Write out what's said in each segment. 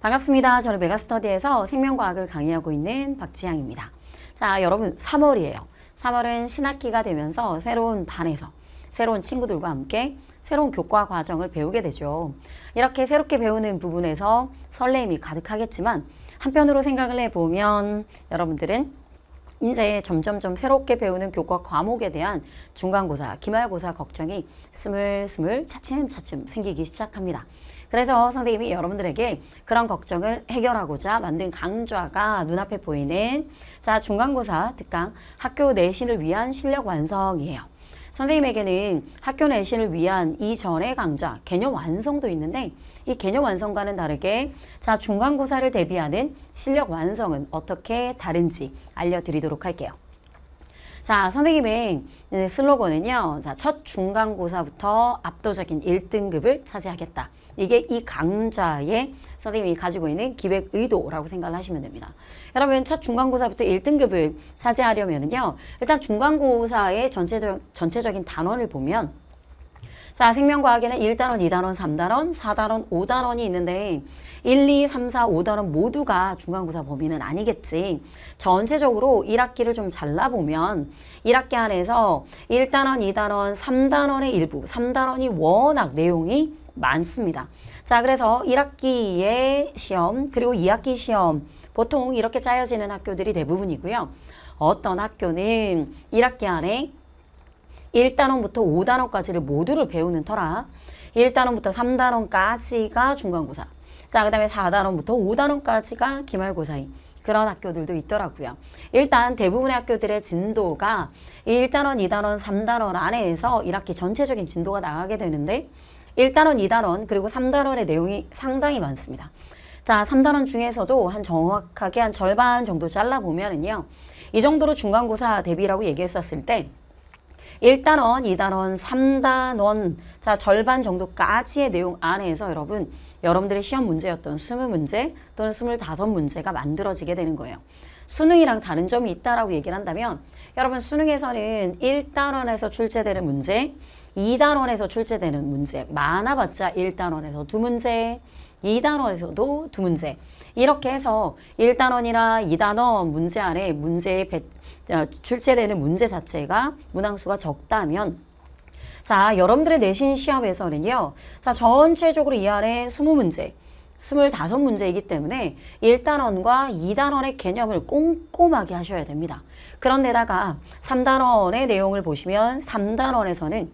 반갑습니다. 저는 메가스터디에서 생명과학을 강의하고 있는 박지향입니다. 자, 여러분 3월이에요. 3월은 신학기가 되면서 새로운 반에서 새로운 친구들과 함께 새로운 교과 과정을 배우게 되죠. 이렇게 새롭게 배우는 부분에서 설레임이 가득하겠지만 한편으로 생각을 해보면 여러분들은 이제 점점점 새롭게 배우는 교과 과목에 대한 중간고사, 기말고사 걱정이 스물스물 차츰차츰 생기기 시작합니다. 그래서 선생님이 여러분들에게 그런 걱정을 해결하고자 만든 강좌가 눈앞에 보이는 자 중간고사 특강 학교 내신을 위한 실력 완성이에요. 선생님에게는 학교 내신을 위한 이전의 강좌 개념 완성도 있는데 이 개념 완성과는 다르게 자 중간고사를 대비하는 실력 완성은 어떻게 다른지 알려드리도록 할게요. 자 선생님의 슬로건은요. 자, 첫 중간고사부터 압도적인 1등급을 차지하겠다. 이게 이 강좌의 선생님이 가지고 있는 기획 의도라고 생각을 하시면 됩니다. 여러분 첫 중간고사부터 1등급을 차지하려면요. 일단 중간고사의 전체적, 전체적인 단원을 보면 자, 생명과학에는 1단원, 2단원, 3단원, 4단원, 5단원이 있는데 1, 2, 3, 4, 5단원 모두가 중간고사 범위는 아니겠지. 전체적으로 1학기를 좀 잘라보면 1학기 안에서 1단원, 2단원, 3단원의 일부, 3단원이 워낙 내용이 많습니다. 자, 그래서 1학기의 시험 그리고 2학기 시험 보통 이렇게 짜여지는 학교들이 대부분이고요. 어떤 학교는 1학기 안에 1단원부터 5단원까지를 모두를 배우는 터라 1단원부터 3단원까지가 중간고사 자, 그 다음에 4단원부터 5단원까지가 기말고사인 그런 학교들도 있더라고요. 일단 대부분의 학교들의 진도가 1단원, 2단원, 3단원 안에서 1학기 전체적인 진도가 나가게 되는데 1단원, 2단원, 그리고 3단원의 내용이 상당히 많습니다. 자, 3단원 중에서도 한 정확하게 한 절반 정도 잘라보면은요. 이 정도로 중간고사 대비라고 얘기했었을 때 1단원, 2단원, 3단원 자 절반 정도까지의 내용 안에서 여러분 여러분들의 시험 문제였던 20문제 또는 25문제가 만들어지게 되는 거예요. 수능이랑 다른 점이 있다라고 얘기를 한다면 여러분 수능에서는 1단원에서 출제되는 문제 2단원에서 출제되는 문제 많아봤자 1단원에서 두 문제 2단원에서도 두 문제 이렇게 해서 1단원이나 2단원 문제 안에 문제에 배, 어, 출제되는 문제 자체가 문항수가 적다면 자 여러분들의 내신 시험에서는요 자 전체적으로 이 안에 20문제 25문제이기 때문에 1단원과 2단원의 개념을 꼼꼼하게 하셔야 됩니다. 그런데다가 3단원의 내용을 보시면 3단원에서는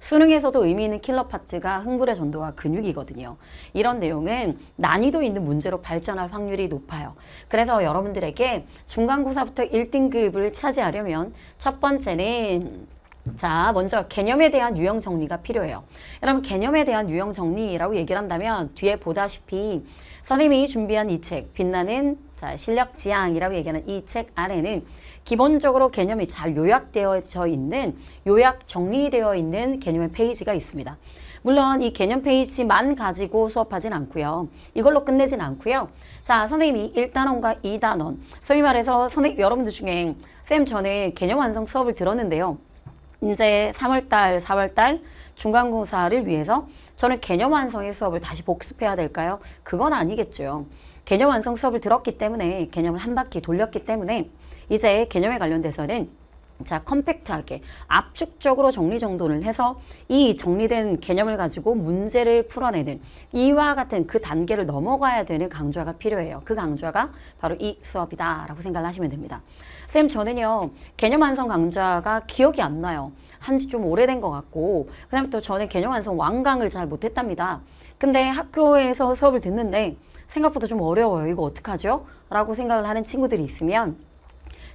수능에서도 의미 있는 킬러 파트가 흥분의 전도와 근육이거든요. 이런 내용은 난이도 있는 문제로 발전할 확률이 높아요. 그래서 여러분들에게 중간고사부터 1등급을 차지하려면 첫 번째는 자, 먼저 개념에 대한 유형 정리가 필요해요. 여러분 개념에 대한 유형 정리라고 얘기를 한다면 뒤에 보다시피 선생님이 준비한 이 책 빛나는 자, 실력 지향이라고 얘기하는 이 책 아래는 기본적으로 개념이 잘 요약되어져 있는 요약 정리되어 있는 개념의 페이지가 있습니다. 물론 이 개념 페이지만 가지고 수업하진 않고요. 이걸로 끝내진 않고요. 자, 선생님이 1단원과 2단원, 소위 말해서 선생님 여러분들 중에 쌤 전에 개념 완성 수업을 들었는데요. 이제 3월달, 4월달 중간고사를 위해서 저는 개념 완성의 수업을 다시 복습해야 될까요? 그건 아니겠죠. 개념 완성 수업을 들었기 때문에 개념을 한 바퀴 돌렸기 때문에 이제 개념에 관련돼서는 자 컴팩트하게 압축적으로 정리정돈을 해서 이 정리된 개념을 가지고 문제를 풀어내는 이와 같은 그 단계를 넘어가야 되는 강좌가 필요해요. 그 강좌가 바로 이 수업이다 라고 생각을 하시면 됩니다. 선생님 저는요 개념 완성 강좌가 기억이 안 나요. 한지좀 오래된 것 같고 그 다음에 또 저는 개념 완성 완강을 잘 못했답니다. 근데 학교에서 수업을 듣는데 생각보다 좀 어려워요. 이거 어떡하죠? 라고 생각을 하는 친구들이 있으면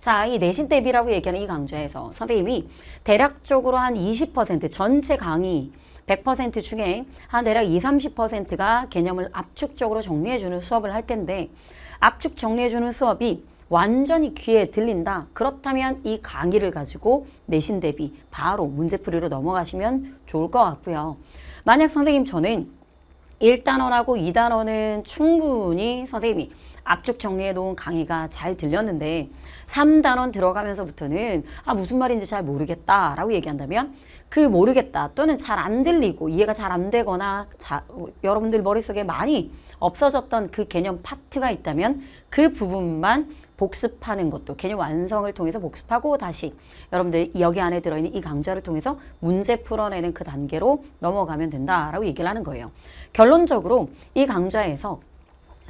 자, 이 내신 대비라고 얘기하는 이 강좌에서 선생님이 대략적으로 한 20% 전체 강의 100% 중에 한 대략 20, 30%가 개념을 압축적으로 정리해주는 수업을 할 텐데 압축 정리해주는 수업이 완전히 귀에 들린다. 그렇다면 이 강의를 가지고 내신 대비 바로 문제풀이로 넘어가시면 좋을 것 같고요. 만약 선생님 저는 1단원하고 2단원은 충분히 선생님이 압축 정리해 놓은 강의가 잘 들렸는데 3단원 들어가면서부터는 아 무슨 말인지 잘 모르겠다 라고 얘기한다면 그 모르겠다 또는 잘 안 들리고 이해가 잘 안 되거나 자, 여러분들 머릿속에 많이 없어졌던 그 개념 파트가 있다면 그 부분만 복습하는 것도 개념 완성을 통해서 복습하고 다시 여러분들 여기 안에 들어있는 이 강좌를 통해서 문제 풀어내는 그 단계로 넘어가면 된다라고 얘기를 하는 거예요. 결론적으로 이 강좌에서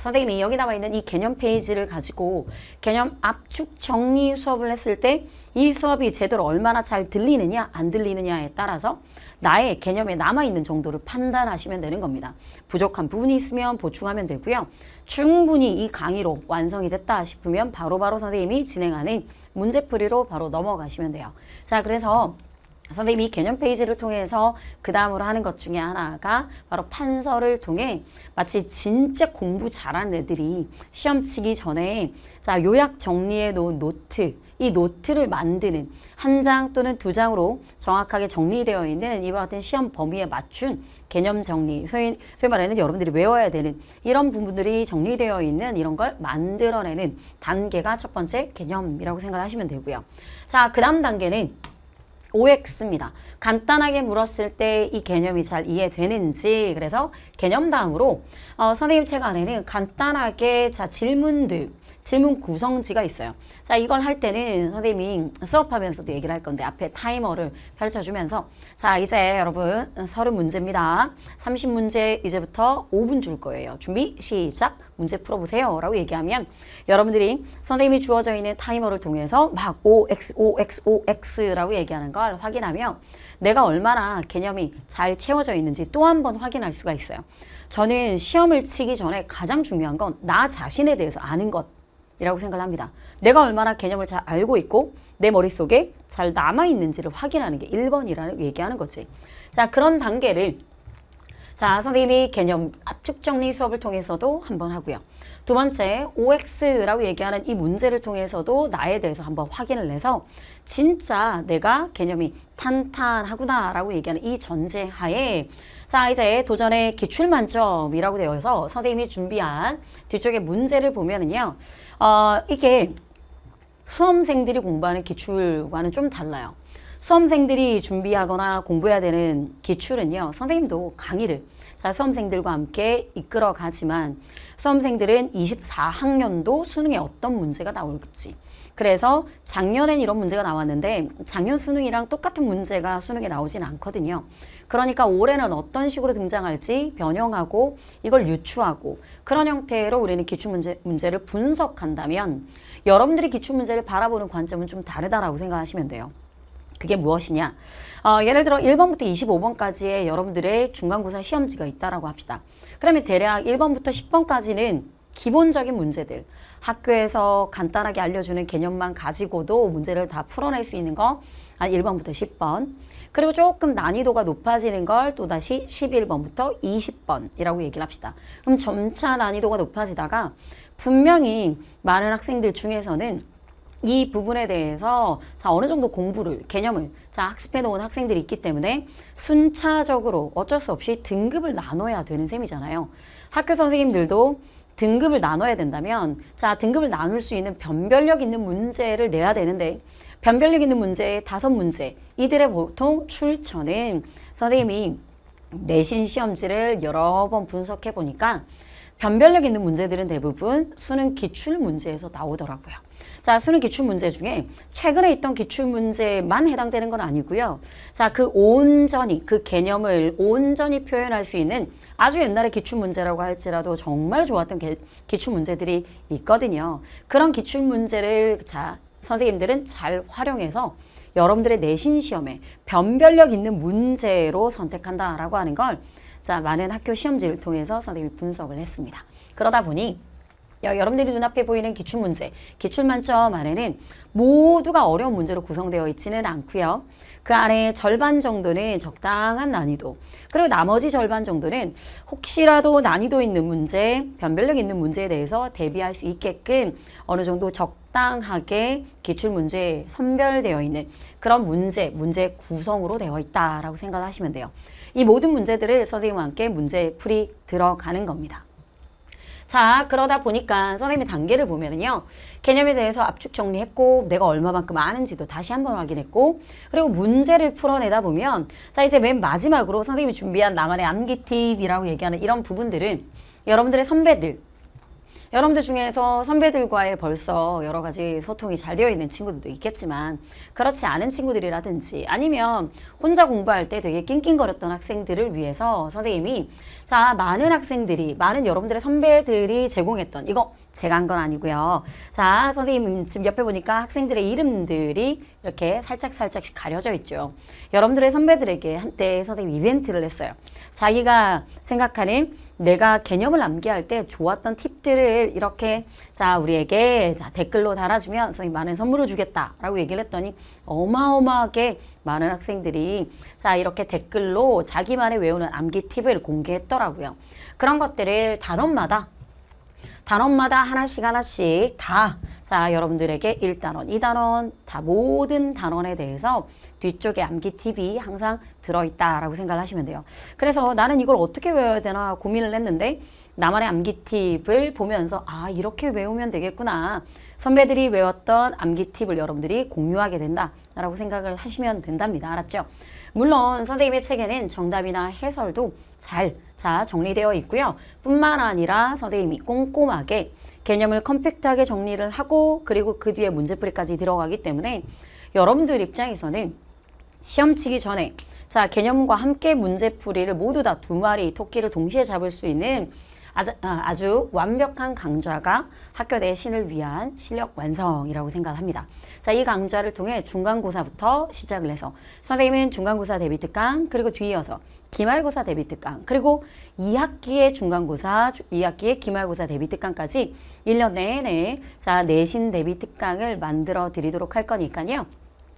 선생님이 여기 나와 있는 이 개념 페이지를 가지고 개념 압축 정리 수업을 했을 때 이 수업이 제대로 얼마나 잘 들리느냐 안 들리느냐에 따라서 나의 개념에 남아있는 정도를 판단하시면 되는 겁니다. 부족한 부분이 있으면 보충하면 되고요. 충분히 이 강의로 완성이 됐다 싶으면 바로바로 바로 선생님이 진행하는 문제풀이로 바로 넘어가시면 돼요. 자 그래서 선생님이 개념 페이지를 통해서 그 다음으로 하는 것 중에 하나가 바로 판서를 통해 마치 진짜 공부 잘하는 애들이 시험 치기 전에 자 요약 정리해 놓은 노트 이 노트를 만드는 한 장 또는 두 장으로 정확하게 정리되어 있는 이와 같은 시험 범위에 맞춘 개념 정리, 소위, 소위 말하는 여러분들이 외워야 되는 이런 부분들이 정리되어 있는 이런 걸 만들어내는 단계가 첫 번째 개념이라고 생각하시면 되고요. 자, 그 다음 단계는 OX입니다. 간단하게 물었을 때 이 개념이 잘 이해되는지 그래서 개념 다음으로 어, 선생님 책 안에는 간단하게 자 질문들 질문 구성지가 있어요. 자 이걸 할 때는 선생님이 수업하면서도 얘기를 할 건데 앞에 타이머를 펼쳐주면서 자 이제 여러분 서른 문제입니다. 30문제 이제부터 5분 줄 거예요. 준비 시작 문제 풀어보세요 라고 얘기하면 여러분들이 선생님이 주어져 있는 타이머를 통해서 막 OX OX OX 라고 얘기하는 걸 확인하며 내가 얼마나 개념이 잘 채워져 있는지 또 한 번 확인할 수가 있어요. 저는 시험을 치기 전에 가장 중요한 건 나 자신에 대해서 아는 것 이라고 생각을 합니다. 내가 얼마나 개념을 잘 알고 있고 내 머릿속에 잘 남아있는지를 확인하는 게 1번이라는 얘기하는 거지. 자 그런 단계를 자 선생님이 개념 압축정리 수업을 통해서도 한번 하고요. 두 번째, OX라고 얘기하는 이 문제를 통해서도 나에 대해서 한번 확인을 해서 진짜 내가 개념이 탄탄하구나라고 얘기하는 이 전제하에 자 이제 도전의 기출만점이라고 되어 서 선생님이 준비한 뒤쪽에 문제를 보면은요 어 이게 수험생들이 공부하는 기출과는 좀 달라요 수험생들이 준비하거나 공부해야 되는 기출은요 선생님도 강의를 자, 수험생들과 함께 이끌어 가지만 수험생들은 24학년도 수능에 어떤 문제가 나올지 그래서 작년엔 이런 문제가 나왔는데 작년 수능이랑 똑같은 문제가 수능에 나오진 않거든요. 그러니까 올해는 어떤 식으로 등장할지 변형하고 이걸 유추하고 그런 형태로 우리는 기출문제, 문제를 분석한다면 여러분들이 기출문제를 바라보는 관점은 좀 다르다라고 생각하시면 돼요. 그게 무엇이냐? 어, 예를 들어 1번부터 25번까지의 여러분들의 중간고사 시험지가 있다라고 합시다. 그러면 대략 1번부터 10번까지는 기본적인 문제들, 학교에서 간단하게 알려주는 개념만 가지고도 문제를 다 풀어낼 수 있는 거, 1번부터 10번. 그리고 조금 난이도가 높아지는 걸 또다시 11번부터 20번이라고 얘기를 합시다. 그럼 점차 난이도가 높아지다가 분명히 많은 학생들 중에서는 이 부분에 대해서 자 어느 정도 공부를 개념을 자 학습해 놓은 학생들이 있기 때문에 순차적으로 어쩔 수 없이 등급을 나눠야 되는 셈이잖아요. 학교 선생님들도 등급을 나눠야 된다면 자 등급을 나눌 수 있는 변별력 있는 문제를 내야 되는데 변별력 있는 문제 다섯 문제 이들의 보통 출처는 선생님이 내신 시험지를 여러 번 분석해 보니까 변별력 있는 문제들은 대부분 수능 기출 문제에서 나오더라고요. 자, 수능 기출 문제 중에 최근에 있던 기출 문제만 해당되는 건 아니고요. 자, 그 온전히 그 개념을 온전히 표현할 수 있는 아주 옛날에 기출 문제라고 할지라도 정말 좋았던 게, 기출 문제들이 있거든요. 그런 기출 문제를 자, 선생님들은 잘 활용해서 여러분들의 내신 시험에 변별력 있는 문제로 선택한다라고 하는 걸 자, 많은 학교 시험지를 통해서 선생님이 분석을 했습니다. 그러다 보니 여러분들이 눈앞에 보이는 기출 문제, 기출 만점 안에는 모두가 어려운 문제로 구성되어 있지는 않고요. 그 안에 절반 정도는 적당한 난이도, 그리고 나머지 절반 정도는 혹시라도 난이도 있는 문제, 변별력 있는 문제에 대해서 대비할 수 있게끔 어느 정도 적당하게 기출 문제에 선별되어 있는 그런 문제, 문제 구성으로 되어 있다라고 생각하시면 돼요. 이 모든 문제들을 선생님과 함께 문제 풀이 들어가는 겁니다. 자 그러다 보니까 선생님의 단계를 보면은요 개념에 대해서 압축 정리했고 내가 얼마만큼 아는지도 다시 한번 확인했고 그리고 문제를 풀어내다 보면 자 이제 맨 마지막으로 선생님이 준비한 나만의 암기 팁이라고 얘기하는 이런 부분들은 여러분들의 선배들 여러분들 중에서 선배들과의 벌써 여러 가지 소통이 잘 되어 있는 친구들도 있겠지만 그렇지 않은 친구들이라든지 아니면 혼자 공부할 때 되게 낑낑거렸던 학생들을 위해서 선생님이 자 많은 학생들이 많은 여러분들의 선배들이 제공했던 이거 제가 한 건 아니고요. 자 선생님 지금 옆에 보니까 학생들의 이름들이 이렇게 살짝살짝씩 가려져 있죠. 여러분들의 선배들에게 한때 선생님 이벤트를 했어요. 자기가 생각하는 내가 개념을 암기할 때 좋았던 팁들을 이렇게 자 우리에게 자, 댓글로 달아주면 선생님 많은 선물을 주겠다 라고 얘기를 했더니 어마어마하게 많은 학생들이 자 이렇게 댓글로 자기만의 외우는 암기 팁을 공개했더라고요. 그런 것들을 단원마다 단원마다 하나씩 하나씩 다 자 여러분들에게 1단원, 2단원 다 모든 단원에 대해서 뒤쪽에 암기 팁이 항상 들어있다라고 생각을 하시면 돼요. 그래서 나는 이걸 어떻게 외워야 되나 고민을 했는데 나만의 암기 팁을 보면서 아 이렇게 외우면 되겠구나. 선배들이 외웠던 암기 팁을 여러분들이 공유하게 된다라고 생각을 하시면 된답니다. 알았죠? 물론 선생님의 책에는 정답이나 해설도 잘 자, 정리되어 있고요. 뿐만 아니라 선생님이 꼼꼼하게 개념을 컴팩트하게 정리를 하고 그리고 그 뒤에 문제풀이까지 들어가기 때문에 여러분들 입장에서는 시험 치기 전에 자 개념과 함께 문제풀이를 모두 다 두 마리 토끼를 동시에 잡을 수 있는 아주, 어, 아주 완벽한 강좌가 학교 내신을 위한 실력 완성이라고 생각합니다. 자, 이 강좌를 통해 중간고사부터 시작을 해서 선생님은 중간고사 대비 특강 그리고 뒤이어서 기말고사 대비 특강 그리고 2학기의 중간고사 2학기의 기말고사 대비 특강까지 1년 내내 자 내신 대비 특강을 만들어 드리도록 할 거니까요.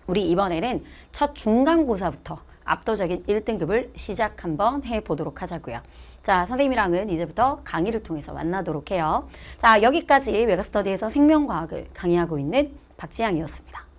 우리 이번에는 첫 중간고사부터 압도적인 1등급을 시작 한번 해보도록 하자고요. 자, 선생님이랑은 이제부터 강의를 통해서 만나도록 해요. 자, 여기까지 외가스터디에서 생명과학을 강의하고 있는 박지향이었습니다.